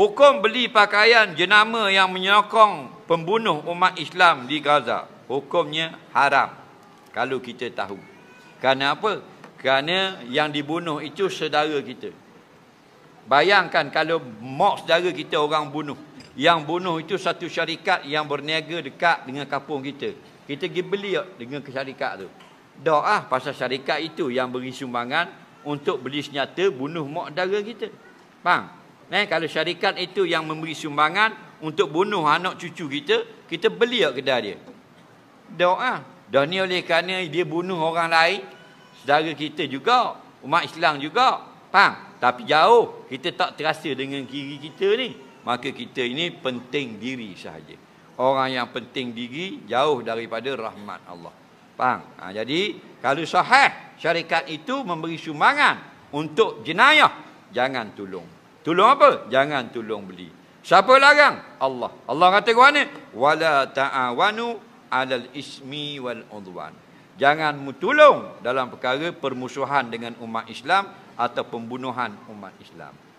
Hukum beli pakaian jenama yang menyokong pembunuh umat Islam di Gaza. Hukumnya haram. Kalau kita tahu. Kerana apa? Kerana yang dibunuh itu saudara kita. Bayangkan kalau mak saudara kita orang bunuh. Yang bunuh itu satu syarikat yang berniaga dekat dengan kampung kita. Kita pergi beli dengan syarikat tu. Doa ah, pasal syarikat itu yang beri sumbangan untuk beli senjata bunuh mak saudara kita. Faham? Eh, kalau syarikat itu yang memberi sumbangan untuk bunuh anak cucu kita, kita beli kat kedai dia. Doa. Ah. Dan ni oleh kerana dia bunuh orang lain, saudara kita juga, umat Islam juga. Faham? Tapi jauh, kita tak terasa dengan kiri kita ni. Maka kita ini penting diri sahaja. Orang yang penting diri, jauh daripada rahmat Allah. Faham? Ha, jadi, kalau sahih syarikat itu memberi sumbangan untuk jenayah, jangan tolong. Tolong apa? Jangan tolong beli. Siapa larang? Allah. Allah kata kepada ni, wala ta'awanu alal ismi wal udwan. Jangan tolong dalam perkara permusuhan dengan umat Islam atau pembunuhan umat Islam.